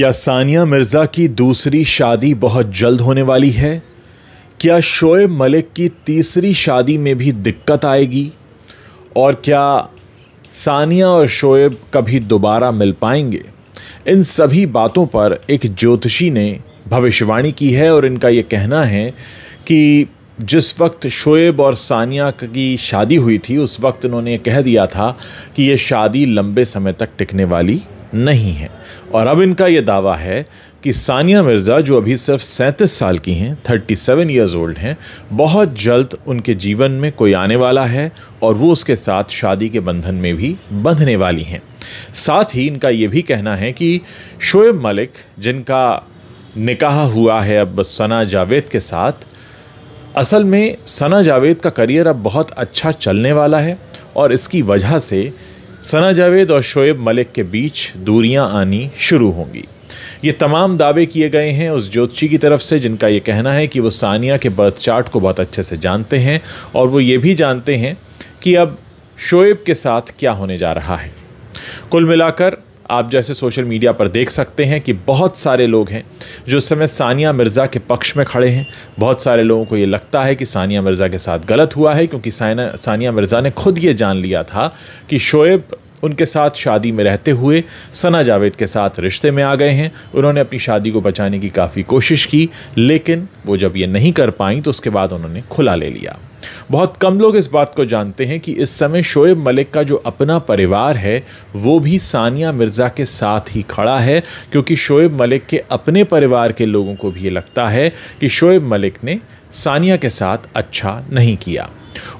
क्या सानिया मिर्ज़ा की दूसरी शादी बहुत जल्द होने वाली है क्या शोएब मलिक की तीसरी शादी में भी दिक्कत आएगी और क्या सानिया और शोएब कभी दोबारा मिल पाएंगे इन सभी बातों पर एक ज्योतिषी ने भविष्यवाणी की है और इनका ये कहना है कि जिस वक्त शोएब और सानिया की शादी हुई थी उस वक्त इन्होंने कह दिया था कि ये शादी लंबे समय तक टिकने वाली नहीं है और अब इनका ये दावा है कि सानिया मिर्ज़ा जो अभी सिर्फ सैंतीस साल की हैं थर्टी सेवन ईयर्स ओल्ड हैं बहुत जल्द उनके जीवन में कोई आने वाला है और वो उसके साथ शादी के बंधन में भी बंधने वाली हैं साथ ही इनका ये भी कहना है कि शोएब मलिक जिनका निकाह हुआ है अब सना जावेद के साथ असल में सना जावेद का करियर अब बहुत अच्छा चलने वाला है और इसकी वजह से सना जावेद और शोएब मलिक के बीच दूरियां आनी शुरू होंगी ये तमाम दावे किए गए हैं उस ज्योतिषी की तरफ से जिनका ये कहना है कि वो सानिया के बर्थ चार्ट को बहुत अच्छे से जानते हैं और वो ये भी जानते हैं कि अब शोएब के साथ क्या होने जा रहा है कुल मिलाकर आप जैसे सोशल मीडिया पर देख सकते हैं कि बहुत सारे लोग हैं जो इस समय सानिया मिर्ज़ा के पक्ष में खड़े हैं बहुत सारे लोगों को ये लगता है कि सानिया मिर्ज़ा के साथ गलत हुआ है क्योंकि सानिया मिर्ज़ा ने खुद ये जान लिया था कि शोएब उनके साथ शादी में रहते हुए सना जावेद के साथ रिश्ते में आ गए हैं उन्होंने अपनी शादी को बचाने की काफ़ी कोशिश की लेकिन वो जब ये नहीं कर पाई तो उसके बाद उन्होंने खुला ले लिया बहुत कम लोग इस बात को जानते हैं कि इस समय शोएब मलिक का जो अपना परिवार है वो भी सानिया मिर्ज़ा के साथ ही खड़ा है क्योंकि शोएब मलिक के अपने परिवार के लोगों को भी ये लगता है कि शोएब मलिक ने सानिया के साथ अच्छा नहीं किया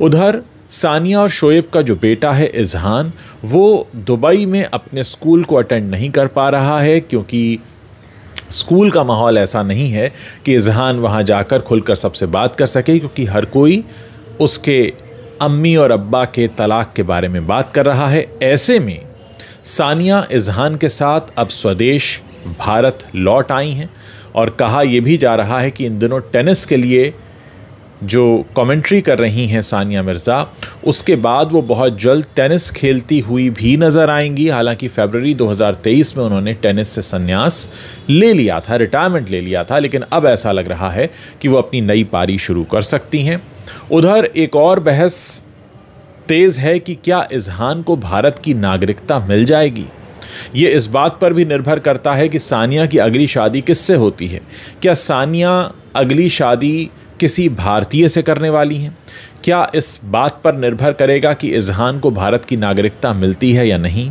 उधर सानिया और शोएब का जो बेटा है इजहान वो दुबई में अपने स्कूल को अटेंड नहीं कर पा रहा है क्योंकि स्कूल का माहौल ऐसा नहीं है कि इजहान वहाँ जाकर खुलकर सबसे बात कर सके क्योंकि हर कोई उसके अम्मी और अब्बा के तलाक के बारे में बात कर रहा है ऐसे में सानिया इजहान के साथ अब स्वदेश भारत लौट आई हैं और कहा यह भी जा रहा है कि इन दिनों टेनिस के लिए जो कमेंट्री कर रही हैं सानिया मिर्ज़ा उसके बाद वो बहुत जल्द टेनिस खेलती हुई भी नज़र आएंगी हालांकि फरवरी 2023 में उन्होंने टेनिस से संन्यास ले लिया था रिटायरमेंट ले लिया था लेकिन अब ऐसा लग रहा है कि वो अपनी नई पारी शुरू कर सकती हैं उधर एक और बहस तेज़ है कि क्या इजहान को भारत की नागरिकता मिल जाएगी ये इस बात पर भी निर्भर करता है कि सानिया की अगली शादी किससे होती है क्या सानिया अगली शादी किसी भारतीय से करने वाली हैं क्या इस बात पर निर्भर करेगा कि इजहान को भारत की नागरिकता मिलती है या नहीं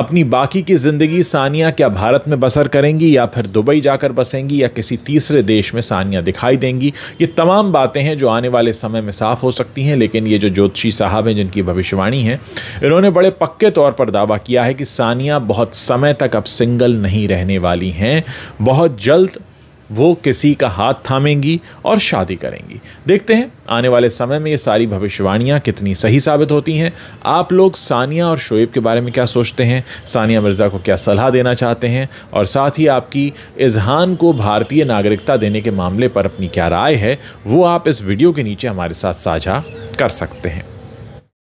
अपनी बाकी की ज़िंदगी सानिया क्या भारत में बसर करेंगी या फिर दुबई जाकर बसेंगी या किसी तीसरे देश में सानिया दिखाई देंगी ये तमाम बातें हैं जो आने वाले समय में साफ़ हो सकती हैं लेकिन ये जो ज्योतिषी साहब हैं जिनकी भविष्यवाणी है इन्होंने बड़े पक्के तौर पर दावा किया है कि सानिया बहुत समय तक अब सिंगल नहीं रहने वाली हैं बहुत जल्द वो किसी का हाथ थामेंगी और शादी करेंगी देखते हैं आने वाले समय में ये सारी भविष्यवाणियाँ कितनी सही साबित होती हैं आप लोग सानिया और शोएब के बारे में क्या सोचते हैं सानिया मिर्ज़ा को क्या सलाह देना चाहते हैं और साथ ही आपकी इजहान को भारतीय नागरिकता देने के मामले पर अपनी क्या राय है वो आप इस वीडियो के नीचे हमारे साथ साझा कर सकते हैं